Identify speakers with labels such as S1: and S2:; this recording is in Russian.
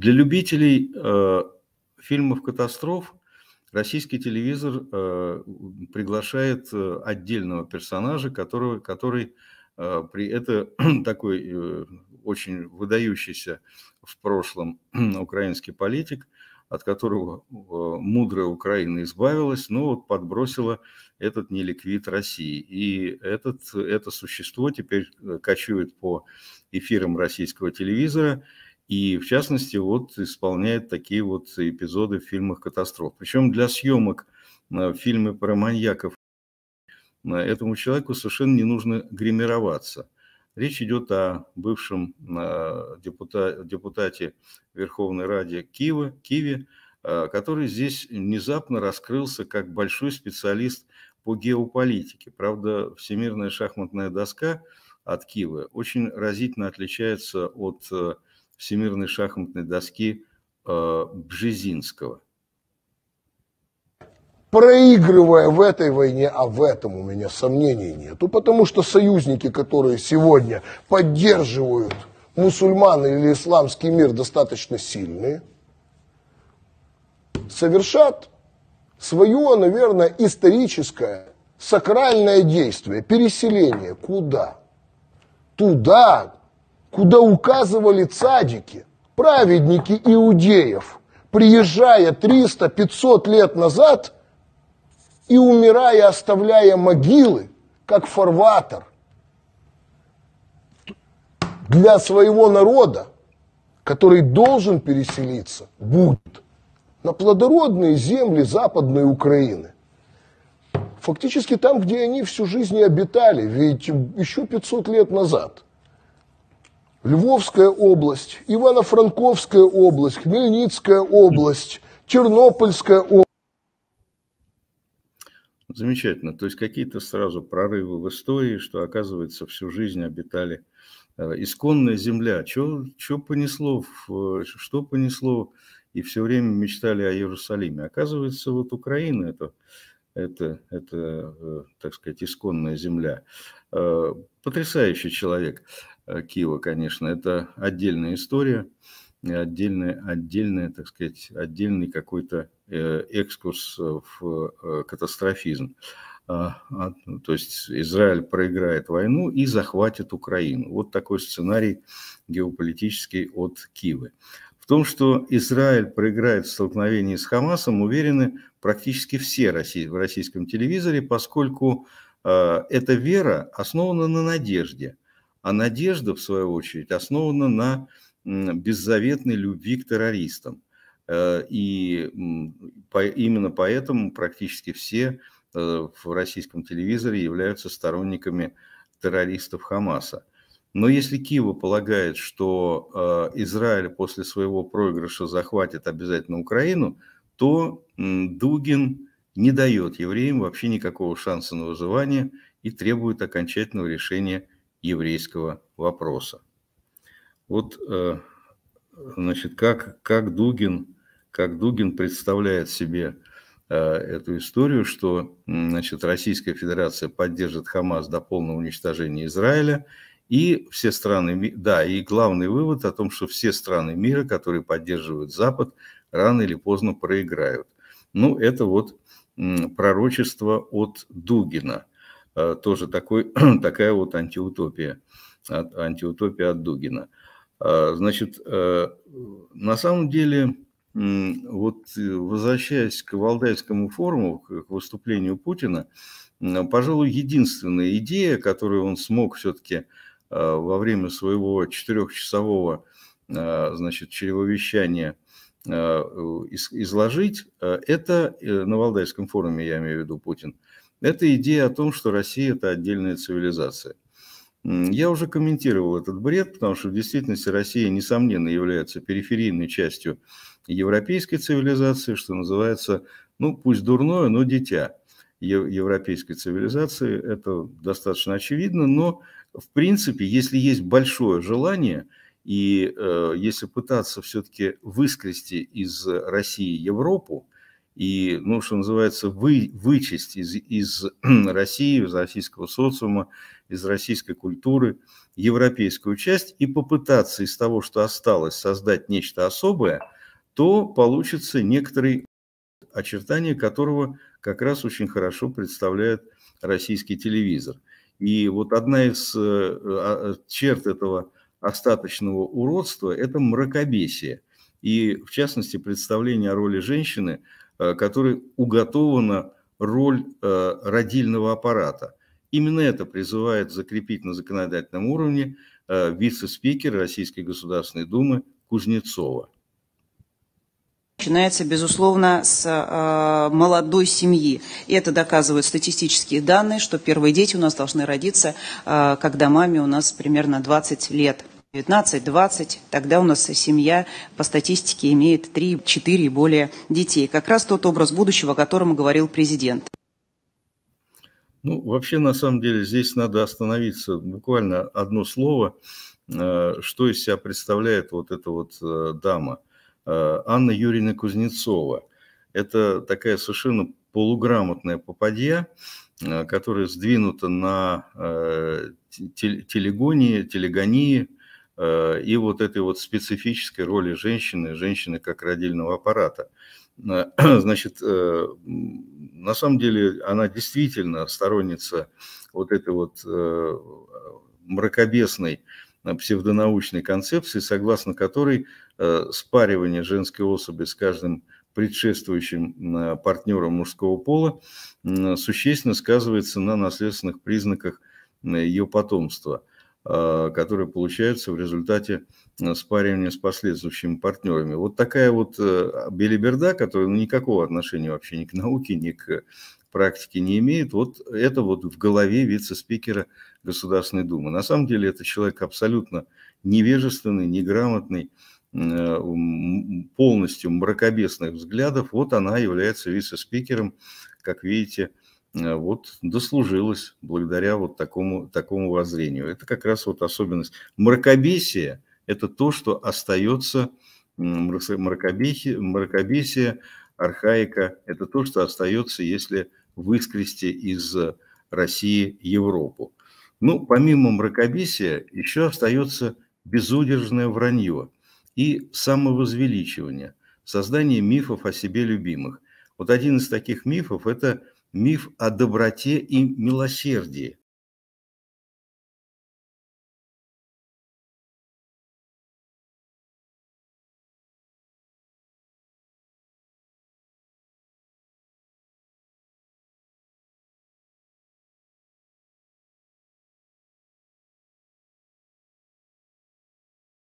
S1: Для любителей э, фильмов катастроф российский телевизор э, приглашает э, отдельного персонажа, которого, который э, при это такой э, очень выдающийся в прошлом украинский политик, от которого э, мудрая Украина избавилась, но вот подбросила этот неликвид России. И этот, это существо теперь э, кочует по эфирам российского телевизора – и, в частности, вот исполняет такие вот эпизоды в фильмах катастроф. Причем для съемок в э, фильме про маньяков э, этому человеку совершенно не нужно гримироваться. Речь идет о бывшем э, депутате Верховной Ради Киева, Киеве, который здесь внезапно раскрылся как большой специалист по геополитике. Правда, всемирная шахматная доска от Киева очень разительно отличается от всемирной шахматной доски э, Бжезинского.
S2: Проигрывая в этой войне, а в этом у меня сомнений нету, потому что союзники, которые сегодня поддерживают мусульман или исламский мир достаточно сильные, совершат свое, наверное, историческое, сакральное действие, переселение. Куда? Туда, куда указывали цадики, праведники иудеев, приезжая 300-500 лет назад и умирая, оставляя могилы, как фарватер для своего народа, который должен переселиться, будет на плодородные земли Западной Украины. Фактически там, где они всю жизнь и обитали, ведь еще 500 лет назад – Львовская область, Ивано-Франковская область, Хмельницкая область, Тернопольская область.
S1: Замечательно. То есть какие-то сразу прорывы в истории, что, оказывается, всю жизнь обитали э, исконная земля. Что понесло, э, что понесло, и все время мечтали о Иерусалиме. Оказывается, вот Украина это, это, это э, так сказать, исконная земля. Потрясающий человек. Э, Киева, конечно, это отдельная история, отдельный, отдельный, так сказать, отдельный какой-то э, экскурс в э, катастрофизм. А, а, ну, то есть Израиль проиграет войну и захватит Украину. Вот такой сценарий геополитический от Киевы. В том, что Израиль проиграет в столкновении с Хамасом, уверены практически все в российском телевизоре, поскольку эта вера основана на надежде. А надежда, в свою очередь, основана на беззаветной любви к террористам. Э, и именно поэтому практически все э, в российском телевизоре являются сторонниками террористов Хамаса. Но если Киева полагает, что э, Израиль после своего проигрыша захватит обязательно Украину, то Дугин не дает евреям вообще никакого шанса на выживание и требует окончательного решения еврейского вопроса. Вот, э, значит, как, как, Дугин, как Дугин представляет себе э, эту историю, что значит, Российская Федерация поддержит Хамас до полного уничтожения Израиля, и все страны, да, и главный вывод о том, что все страны мира, которые поддерживают Запад, рано или поздно проиграют. Ну, это вот пророчество от Дугина – Э, тоже такой, такая вот антиутопия, антиутопия от Дугина. А, значит, э, на самом деле, вот э, возвращаясь к Валдайскому форуму, к выступлению Путина, пожалуй, единственная идея, которую он смог все-таки во время своего четырехчасового значит, чревовещания изложить, это на Валдайском форуме, я имею в виду Путин, это идея о том, что Россия – это отдельная цивилизация. Я уже комментировал этот бред, потому что в действительности Россия, несомненно, является периферийной частью европейской цивилизации, что называется, ну, пусть дурное, но дитя европейской цивилизации. Это достаточно очевидно, но, в принципе, если есть большое желание, и э, если пытаться все-таки выскрести из России Европу, и, ну, что называется, вы, вычесть из, из России, из российского социума, из российской культуры европейскую часть и попытаться из того, что осталось, создать нечто особое, то получится некоторые очертания которого как раз очень хорошо представляет российский телевизор. И вот одна из э, а, черт этого остаточного уродства – это мракобесие. И, в частности, представление о роли женщины – Э, которой уготована роль э, родильного аппарата. Именно это призывает закрепить на законодательном уровне э, вице-спикер Российской Государственной Думы Кузнецова. Начинается, безусловно, с э, молодой семьи. И это доказывают статистические данные, что первые дети у нас должны родиться, э, когда маме у нас примерно 20 лет. 19-20, тогда у нас семья по статистике имеет 3-4 и более детей. Как раз тот образ будущего, о котором говорил президент. Ну, вообще, на самом деле, здесь надо остановиться. Буквально одно слово, э, что из себя представляет вот эта вот э, дама. Э, Анна Юрьевна Кузнецова. Это такая совершенно полуграмотная попадья, которая сдвинута на телегонии, телегонии, Э, и вот этой вот специфической роли женщины, женщины как родильного аппарата. Э, значит, э, на самом деле она действительно сторонница вот этой вот мракобесной псевдонаучной концепции, согласно которой спаривание женской особи с каждым предшествующим партнером мужского пола существенно сказывается на наследственных признаках ее потомства – Э, которые получаются в результате э, спаривания с последующими партнерами. Вот такая вот э, белиберда, которая ну, никакого отношения вообще ни к науке, ни к практике не имеет, вот это вот в голове вице-спикера Государственной Думы. На самом деле это человек абсолютно невежественный, неграмотный, полностью мракобесных взглядов. Вот она является вице-спикером, как видите, Э, вот дослужилась благодаря вот такому, такому воззрению. Это как раз вот особенность. Мракобесие – это то, что остается, мракобесие, мракобесие архаика – это то, что остается, если выскрести из России Европу. Ну, помимо мракобесия, еще остается безудержное вранье и самовозвеличивание, создание мифов о себе любимых. Вот один из таких мифов – это миф о доброте и милосердии,